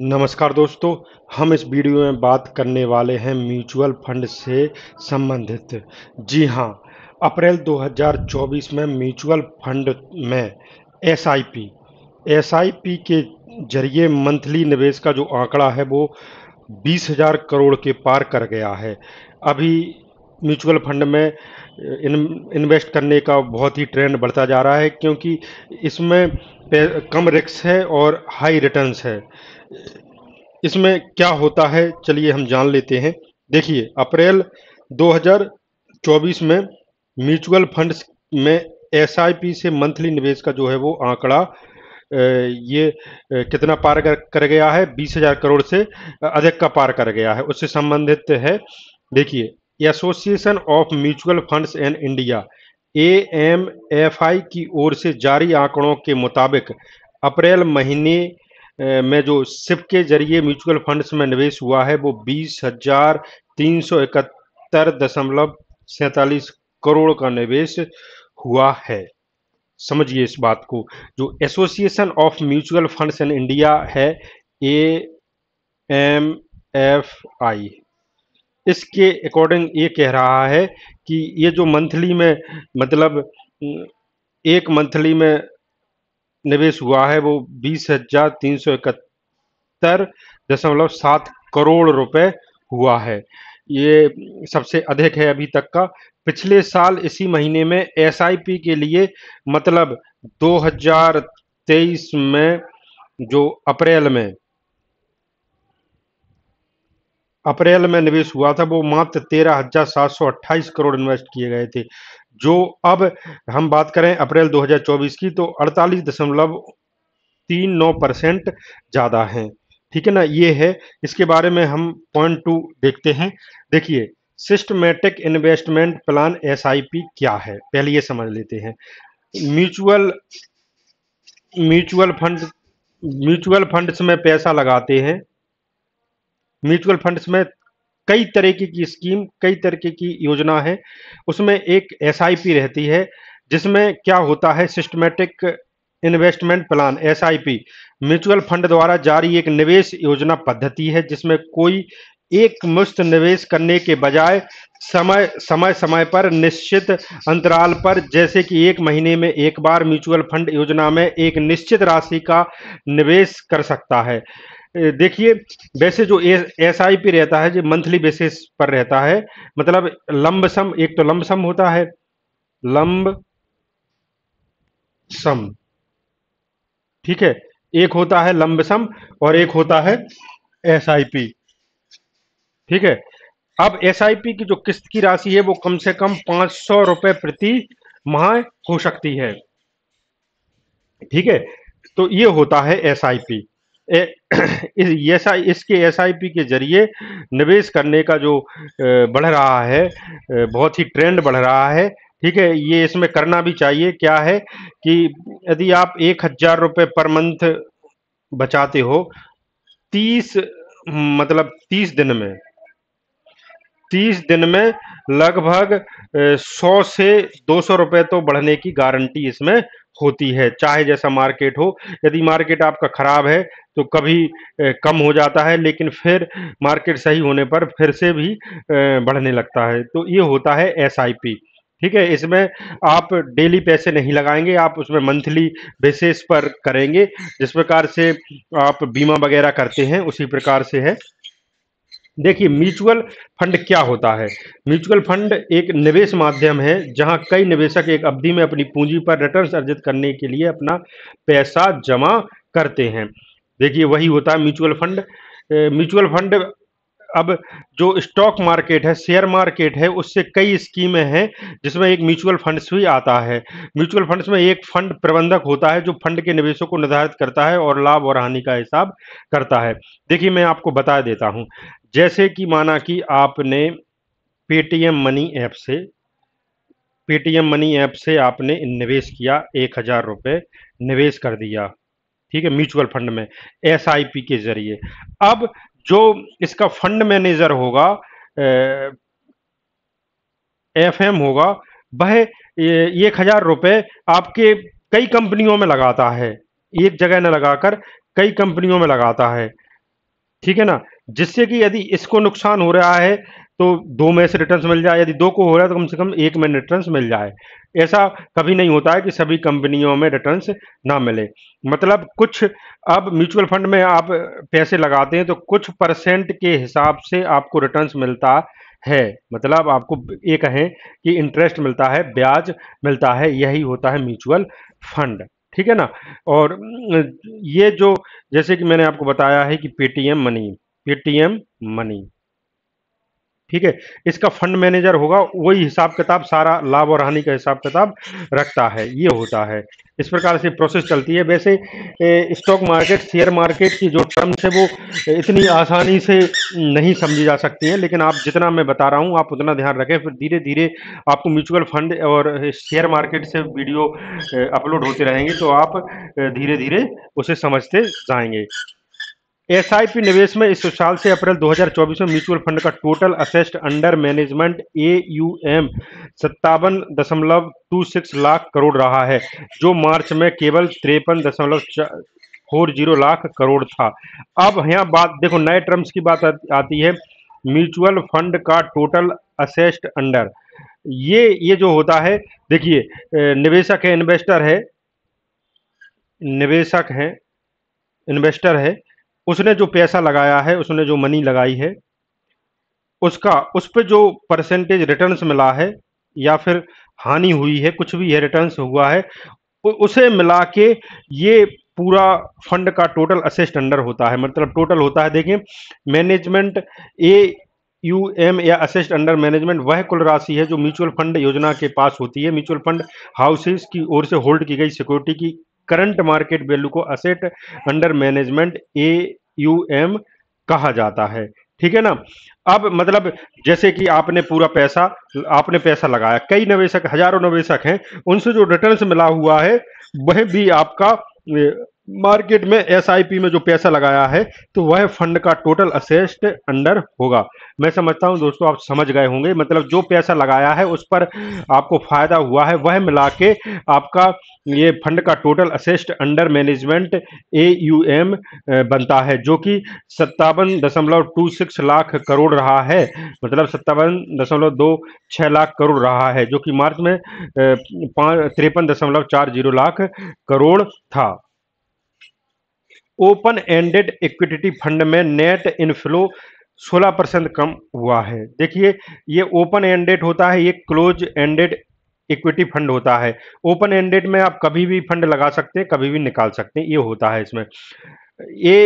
नमस्कार दोस्तों हम इस वीडियो में बात करने वाले हैं म्यूचुअल फंड से संबंधित जी हां अप्रैल 2024 में म्यूचुअल फंड में एसआईपी एसआईपी के जरिए मंथली निवेश का जो आंकड़ा है वो बीस हजार करोड़ के पार कर गया है अभी म्यूचुअल फंड में इन इन्वेस्ट करने का बहुत ही ट्रेंड बढ़ता जा रहा है क्योंकि इसमें कम रिक्स है और हाई रिटर्न्स है इसमें क्या होता है चलिए हम जान लेते हैं देखिए अप्रैल 2024 में म्यूचुअल फंड्स में एस से मंथली निवेश का जो है वो आंकड़ा ये कितना पार कर गया है बीस हजार करोड़ से अधिक का पार कर गया है उससे संबंधित है देखिए association of mutual funds in India AMFI की ओर से जारी आंकड़ों के मुताबिक अप्रैल महीने में जो सिप के जरिए म्यूचुअल फंड्स में निवेश हुआ है वो बीस हजार तीन सौ इकहत्तर दशमलव सैतालीस करोड़ का निवेश हुआ है समझिए इस बात को जो association of mutual funds in India है ए एम एफ आई इसके अकॉर्डिंग ये कह रहा है कि ये जो मंथली में मतलब एक मंथली में निवेश हुआ है वो बीस हजार तीन सौ इकहत्तर दशमलव सात करोड़ रुपए हुआ है ये सबसे अधिक है अभी तक का पिछले साल इसी महीने में एसआईपी के लिए मतलब 2023 में जो अप्रैल में अप्रैल में निवेश हुआ था वो मात्र तेरह हजार सात सौ अट्ठाईस करोड़ इन्वेस्ट किए गए थे जो अब हम बात करें अप्रैल 2024 की तो अड़तालीस दशमलव तीन नौ परसेंट ज़्यादा है ठीक है ना ये है इसके बारे में हम पॉइंट टू देखते हैं देखिए सिस्टमेटिक इन्वेस्टमेंट प्लान एस क्या है पहले ये समझ लेते हैं mutual mutual fund mutual funds में पैसा लगाते हैं म्यूचुअल फंड्स में कई तरीके की स्कीम कई तरीके की योजना है उसमें एक एस रहती है जिसमें क्या होता है सिस्टमेटिक इन्वेस्टमेंट प्लान एस म्यूचुअल फंड द्वारा जारी एक निवेश योजना पद्धति है जिसमें कोई एक मुश्त निवेश करने के बजाय समय समय समय पर निश्चित अंतराल पर जैसे कि एक महीने में एक बार म्यूचुअल फंड योजना में एक निश्चित राशि का निवेश कर सकता है देखिए वैसे जो एस आई पी रहता है जो मंथली बेसिस पर रहता है मतलब लंब सम एक तो लंब सम होता है लंब सम ठीक है एक होता है लंब सम और एक होता है एस आई पी ठीक है अब एस आई पी की जो किस्त की राशि है वो कम से कम पांच सौ रुपए प्रति माह हो सकती है ठीक है तो ये होता है एस आई पी इसके एस आई पी के जरिए निवेश करने का जो बढ़ रहा है बहुत ही ट्रेंड बढ़ रहा है ठीक है ये इसमें करना भी चाहिए क्या है कि यदि आप एक हजार रुपये पर मंथ बचाते हो तीस मतलब तीस दिन में तीस दिन में लगभग सौ से दो सौ रुपये तो बढ़ने की गारंटी इसमें होती है चाहे जैसा मार्केट हो यदि मार्केट आपका ख़राब है तो कभी कम हो जाता है लेकिन फिर मार्केट सही होने पर फिर से भी बढ़ने लगता है तो ये होता है एसआईपी ठीक है इसमें आप डेली पैसे नहीं लगाएंगे आप उसमें मंथली बेसिस पर करेंगे जिस प्रकार से आप बीमा वगैरह करते हैं उसी प्रकार से है देखिए म्यूचुअल फंड क्या होता है म्यूचुअल फंड एक निवेश माध्यम है जहां कई निवेशक एक अवधि में अपनी पूंजी पर रिटर्न अर्जित करने के लिए अपना पैसा जमा करते हैं देखिए वही होता है म्यूचुअल फंड म्यूचुअल फंड अब जो स्टॉक मार्केट है शेयर मार्केट है उससे कई स्कीमें हैं जिसमें एक म्यूचुअल फंड्स भी आता है म्यूचुअल फंड्स में एक फंड प्रबंधक होता है जो फंड के निवेशों को निर्धारित करता है और लाभ और हानि का हिसाब करता है देखिए मैं आपको बता देता हूँ जैसे कि माना कि आपने पेटीएम मनी ऐप से पेटीएम मनी ऐप से आपने निवेश किया एक हज़ार रुपये निवेश कर दिया ठीक है म्यूचुअल फंड में एस के जरिए अब जो इसका फंड मैनेजर होगा एफ एम होगा वह एक हजार रुपये आपके कई कंपनियों में लगाता है एक जगह न लगाकर कई कंपनियों में लगाता है ठीक है ना जिससे कि यदि इसको नुकसान हो रहा है तो दो में से रिटर्न मिल जाए यदि दो को हो रहा है तो कम से कम एक में रिटर्न मिल जाए ऐसा कभी नहीं होता है कि सभी कंपनियों में रिटर्न ना मिले मतलब कुछ अब म्यूचुअल फंड में आप पैसे लगाते हैं तो कुछ परसेंट के हिसाब से आपको रिटर्न मिलता है मतलब आपको ये कहें कि इंटरेस्ट मिलता है ब्याज मिलता है यही होता है म्यूचुअल फंड ठीक है ना और ये जो जैसे कि मैंने आपको बताया है कि पेटीएम मनी पेटीएम मनी ठीक है इसका फंड मैनेजर होगा वही हिसाब किताब सारा लाभ और हानि का हिसाब किताब रखता है ये होता है इस प्रकार से प्रोसेस चलती है वैसे स्टॉक मार्केट शेयर मार्केट की जो टर्म्स है वो इतनी आसानी से नहीं समझी जा सकती है लेकिन आप जितना मैं बता रहा हूँ आप उतना ध्यान रखें फिर धीरे धीरे आपको म्यूचुअल फंड और शेयर मार्केट से वीडियो अपलोड होते रहेंगे तो आप धीरे धीरे उसे समझते जाएंगे एसआईपी निवेश में इस साल से अप्रैल 2024 में म्यूचुअल फंड का total assets under management A U M सत्तावन दशमलव टू सिक्स लाख करोड़ रहा है जो मार्च में केवल तिरपन दशमलव फोर जीरो लाख करोड़ था अब यहाँ बात देखो नए टर्म्स की बात आती है म्यूचुअल फंड का टोटल असेस्ट अंडर ये ये जो होता है देखिए निवेशक है इन्वेस्टर है निवेशक है इन्वेस्टर है उसने जो पैसा लगाया है उसने जो मनी लगाई है उसका उस पर जो परसेंटेज रिटर्न्स मिला है या फिर हानि हुई है कुछ भी है रिटर्न्स हुआ है उसे मिला के ये पूरा फंड का टोटल असिस्ट अंडर होता है मतलब टोटल होता है देखिए मैनेजमेंट ए यू एम या असिस्ट अंडर मैनेजमेंट वह कुल राशि है जो म्यूचुअल फंड योजना के पास होती है म्यूचुअल फंड हाउसेस की ओर से होल्ड की गई सिक्योरिटी की करंट मार्केट वैल्यू को asset under management A U M कहा जाता है ठीक है ना अब मतलब जैसे कि आपने पूरा पैसा आपने पैसा लगाया कई निवेशक हजारों निवेशक हैं उनसे जो रिटर्न्स मिला हुआ है वह भी आपका मार्केट में एस में जो पैसा लगाया है तो वह फंड का टोटल असेस्ट अंडर होगा मैं समझता हूं दोस्तों आप समझ गए होंगे मतलब जो पैसा लगाया है उस पर आपको फायदा हुआ है वह मिला के आपका ये फंड का total assets under management A U M बनता है जो कि सत्तावन दशमलव टू सिक्स लाख करोड़ रहा है मतलब सत्तावन दशमलव दो छः लाख करोड़ रहा है जो कि मार्च में तिरपन दशमलव चार जीरो लाख करोड़ था ओपन एंडेड इक्विटी फंड में नेट इनफ्लो 16 परसेंट कम हुआ है देखिए ये ओपन एंडेड होता है ये क्लोज एंडेड इक्विटी फंड होता है ओपन एंडेड में आप कभी भी फंड लगा सकते हैं कभी भी निकाल सकते हैं ये होता है इसमें ये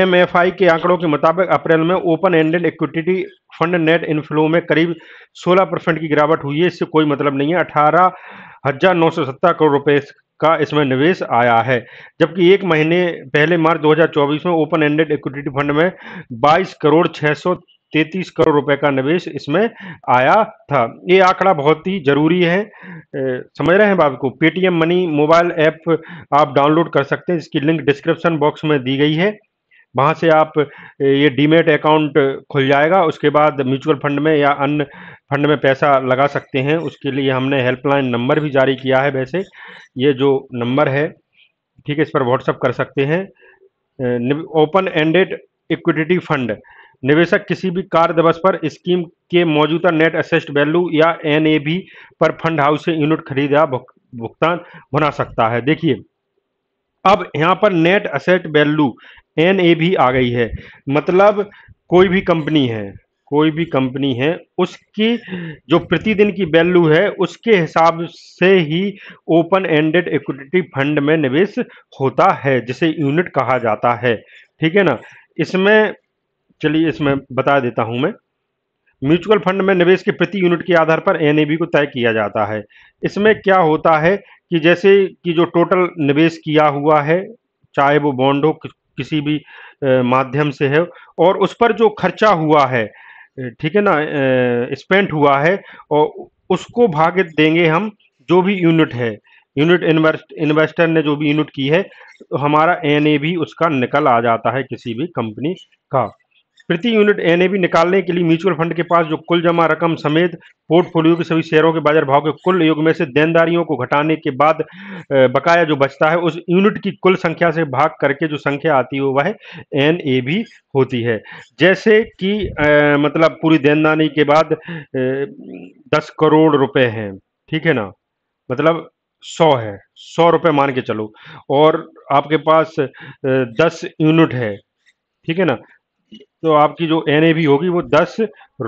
एम एफ आई के आंकड़ों के मुताबिक अप्रैल में open ended equity fund net inflow में करीब 16 परसेंट की गिरावट हुई है इससे कोई मतलब नहीं है अठारह हजार नौ सौ सत्तर करोड़ रुपए का इसमें निवेश आया है जबकि एक महीने पहले मार्च 2024 में ओपन एंडेड इक्विटी फंड में 22 करोड़ छः तैतीस करोड़ रुपए का निवेश इसमें आया था ये आंकड़ा बहुत ही जरूरी है ए, समझ रहे हैं बाबू को पेटीएम मनी मोबाइल ऐप आप डाउनलोड कर सकते हैं इसकी लिंक डिस्क्रिप्शन बॉक्स में दी गई है वहाँ से आप ये डीमेट अकाउंट खुल जाएगा उसके बाद म्यूचुअल फंड में या अन्य फंड में पैसा लगा सकते हैं उसके लिए हमने हेल्पलाइन नंबर भी जारी किया है वैसे ये जो नंबर है ठीक है इस पर व्हाट्सअप कर सकते हैं ओपन एंडेड इक्विटी फंड निवेशक किसी भी दिवस पर स्कीम के मौजूदा नेट असेस्ट वैल्यू या एन पर फंड हाउस से यूनिट खरीद या भुगतान बना सकता है देखिए अब यहाँ पर net asset value N A भी आ गई है मतलब कोई भी कंपनी है कोई भी कंपनी है उसकी जो प्रतिदिन की वैल्यू है उसके हिसाब से ही ओपन एंडेड इक्विटी फंड में निवेश होता है जिसे यूनिट कहा जाता है ठीक है ना इसमें चलिए इसमें बता देता हूं मैं म्यूचुअल फंड में निवेश के प्रति यूनिट के आधार पर एन को तय किया जाता है इसमें क्या होता है कि जैसे कि जो टोटल निवेश किया हुआ है चाहे वो बॉन्ड हो किसी भी माध्यम से है और उस पर जो खर्चा हुआ है ठीक है ना स्पेंट हुआ है और उसको भाग देंगे हम जो भी यूनिट है यूनिट इन्वेस्ट इन्वेस्टर ने जो भी यूनिट की है तो हमारा एन भी उसका निकल आ जाता है किसी भी कंपनी का प्रति यूनिट एन निकालने के लिए म्यूचुअल फंड के पास जो कुल जमा रकम समेत पोर्टफोलियो के सभी शेयरों के बाजार भाव के कुल योग में से देनदारियों को घटाने के बाद बकाया जो बचता है उस यूनिट की कुल संख्या से भाग करके जो संख्या आती है वह एन होती है जैसे कि मतलब पूरी देनदारी के बाद दस करोड़ रुपए हैं ठीक है ना मतलब सौ है सौ रुपये मान के चलो और आपके पास दस यूनिट है ठीक है ना तो आपकी जो एन होगी वो दस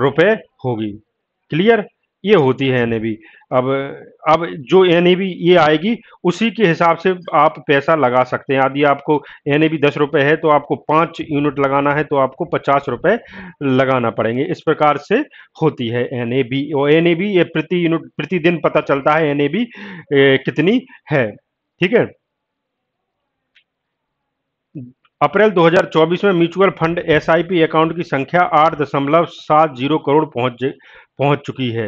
रुपये होगी क्लियर ये होती है एन अब अब जो एन ये आएगी उसी के हिसाब से आप पैसा लगा सकते हैं यदि आपको एन ए बी दस रुपये है तो आपको पाँच यूनिट लगाना है तो आपको पचास रुपये लगाना पड़ेंगे इस प्रकार से होती है एन ए बी और एन ए बी ये प्रति यूनिट प्रतिदिन पता चलता है एन ए बी कितनी है ठीक है अप्रैल 2024 में म्यूचुअल फंड एसआईपी अकाउंट की संख्या आठ दशमलव सात जीरो करोड़ पहुंच पहुंच चुकी है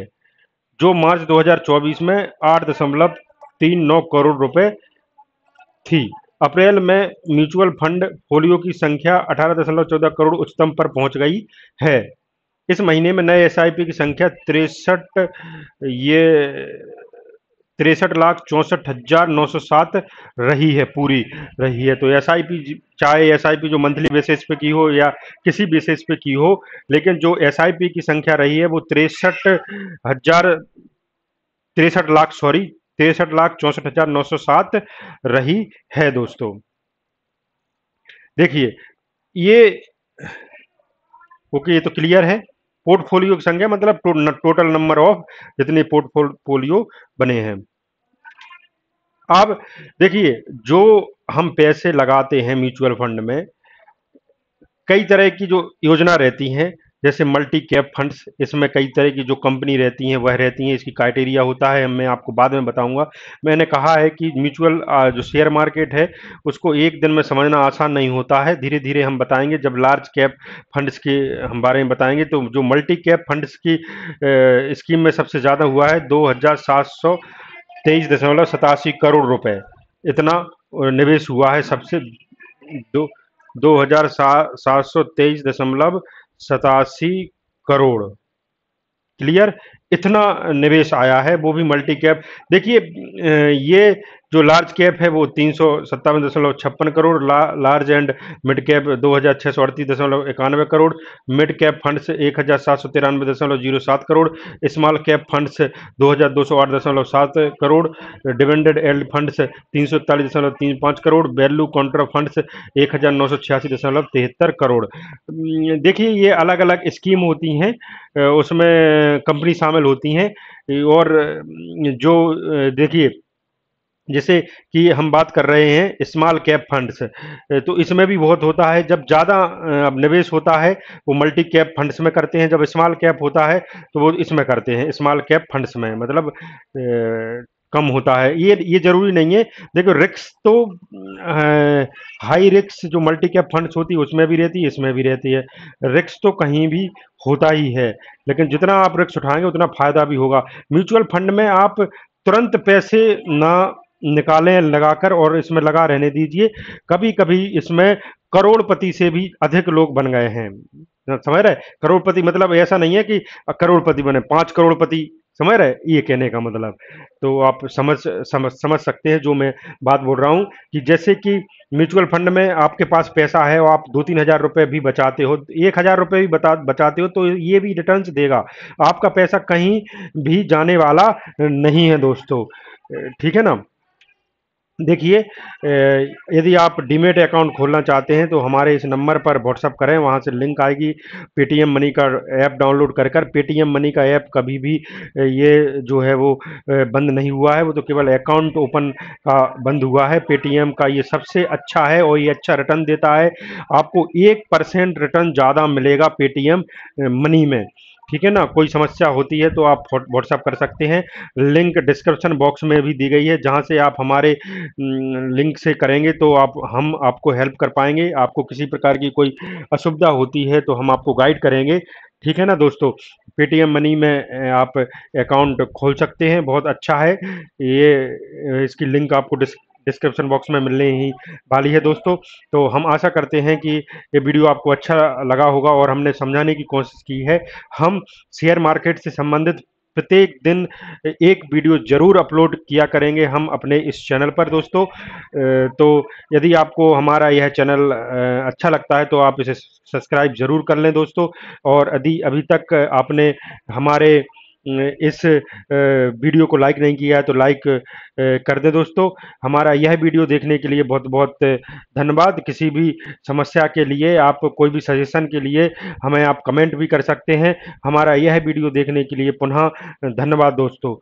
जो मार्च 2024 में आठ दशमलव तीन नौ करोड़ रुपए थी अप्रैल में म्यूचुअल फंड फोलियो की संख्या अठारह दशमलव चौदह करोड़ उच्चतम पर पहुंच गई है इस महीने में नए एसआईपी की संख्या तिरसठ ये तिरसठ लाख चौंसठ हजार नौ सौ सात रही है पूरी रही है तो एस आई पी चाहे एस आई पी जो मंथली बेसिस पे की हो या किसी बेसिस पे की हो लेकिन जो एस आई पी की संख्या रही है वो तिरसठ हजार तिरसठ लाख सॉरी तिरसठ लाख चौंसठ हजार नौ सौ सात रही है दोस्तों देखिए ये ओके ये तो क्लियर है पोर्टफोलियो की संख्या मतलब टो, टोटल नंबर ऑफ जितने पोर्टफोलियो बने हैं अब देखिए जो हम पैसे लगाते हैं म्यूचुअल फंड में कई तरह की जो योजना रहती हैं जैसे मल्टी कैप फंड्स इसमें कई तरह की जो कंपनी रहती हैं वह रहती हैं इसकी क्राइटेरिया होता है मैं आपको बाद में बताऊंगा मैंने कहा है कि म्यूचुअल जो शेयर मार्केट है उसको एक दिन में समझना आसान नहीं होता है धीरे धीरे हम बताएंगे जब लार्ज कैप फंड्स के हम बारे में बताएंगे तो जो मल्टी कैप फंड्स की स्कीम में सबसे ज़्यादा हुआ है दो तेईस दशमलव सतासी करोड़ रुपए इतना निवेश हुआ है सबसे दो दो हजार सात सौ तेईस दशमलव सतासी करोड़ क्लियर इतना निवेश आया है वो भी मल्टी कैप देखिए ये जो लार्ज कैप है वो तीन सौ सत्तावन दशमलव छप्पन करोड़ ला, लार्ज एंड मिड कैप दो हज़ार छः सौ अड़तीस दशमलव करोड़ मिड कैप फंड्स एक हज़ार सात सौ तिरानवे दशमलव जीरो सात करोड़ स्मॉल कैप फंड्स दो हज़ार दो सौ आठ दशमलव सात करोड़ डिवेंडेड एल्ड फंड्स तीन सौ इकतालीस दशमलव तीन पाँच करोड़ वैल्यू कॉन्ट्रा फंड्स एक हज़ार नौ सौ छियासी दशमलव तिहत्तर करोड़ देखिए ये अलग अलग स्कीम होती हैं उसमें कंपनी शामिल होती हैं और जो देखिए जैसे कि हम बात कर रहे हैं स्मॉल कैप फंड्स तो इसमें भी बहुत होता है जब ज़्यादा अब निवेश होता है वो मल्टी कैप फंड्स में करते हैं जब स्मॉल कैप होता है तो वो इसमें करते हैं स्मॉल कैप फंड्स में मतलब कम होता है ये ये ज़रूरी नहीं है देखो रिक्स तो हाई रिक्स जो मल्टी कैप फंड्स होती है उसमें भी रहती है इसमें भी रहती है रिक्स तो कहीं भी होता ही है लेकिन जितना आप रिक्स उठाएंगे उतना फ़ायदा भी होगा म्यूचुअल फंड में आप तुरंत पैसे ना निकालें लगाकर और इसमें लगा रहने दीजिए कभी कभी इसमें करोड़पति से भी अधिक लोग बन गए हैं समझ रहे करोड़पति मतलब ऐसा नहीं है कि करोड़पति बने पाँच करोड़पति समझ रहे ये कहने का मतलब तो आप समझ समझ समझ सकते हैं जो मैं बात बोल रहा हूँ कि जैसे कि म्यूचुअल फंड में आपके पास पैसा है और आप दो तीन हज़ार रुपये भी बचाते हो एक हज़ार रुपये भी बता बचाते हो तो ये भी रिटर्न्स देगा आपका पैसा कहीं भी जाने वाला नहीं है दोस्तों ठीक है ना देखिए यदि आप डीमेट अकाउंट खोलना चाहते हैं तो हमारे इस नंबर पर व्हाट्सअप करें वहाँ से लिंक आएगी पेटीएम मनी का ऐप डाउनलोड कर कर पेटीएम मनी का ऐप कभी भी ये जो है वो बंद नहीं हुआ है वो तो केवल अकाउंट ओपन का बंद हुआ है पेटीएम का ये सबसे अच्छा है और ये अच्छा रिटर्न देता है आपको एक परसेंट रिटर्न ज़्यादा मिलेगा पेटीएम मनी में ठीक है ना कोई समस्या होती है तो आप व्हाट्सअप कर सकते हैं लिंक डिस्क्रिप्शन बॉक्स में भी दी गई है जहाँ से आप हमारे लिंक से करेंगे तो आप हम आपको हेल्प कर पाएंगे आपको किसी प्रकार की कोई असुविधा होती है तो हम आपको गाइड करेंगे ठीक है ना दोस्तों पेटीएम मनी में आप अकाउंट खोल सकते हैं बहुत अच्छा है ये इसकी लिंक आपको डिस्क डिस्क्रिप्शन बॉक्स में मिलने ही वाली है दोस्तों तो हम आशा करते हैं कि ये वीडियो आपको अच्छा लगा होगा और हमने समझाने की कोशिश की है हम शेयर मार्केट से संबंधित प्रत्येक दिन एक वीडियो ज़रूर अपलोड किया करेंगे हम अपने इस चैनल पर दोस्तों तो यदि आपको हमारा यह चैनल अच्छा लगता है तो आप इसे सब्सक्राइब ज़रूर कर लें दोस्तों और यदि अभी तक आपने हमारे इस वीडियो को लाइक नहीं किया है तो लाइक कर दे दोस्तों हमारा यह वीडियो देखने के लिए बहुत बहुत धन्यवाद किसी भी समस्या के लिए आप कोई भी सजेशन के लिए हमें आप कमेंट भी कर सकते हैं हमारा यह वीडियो देखने के लिए पुनः धन्यवाद दोस्तों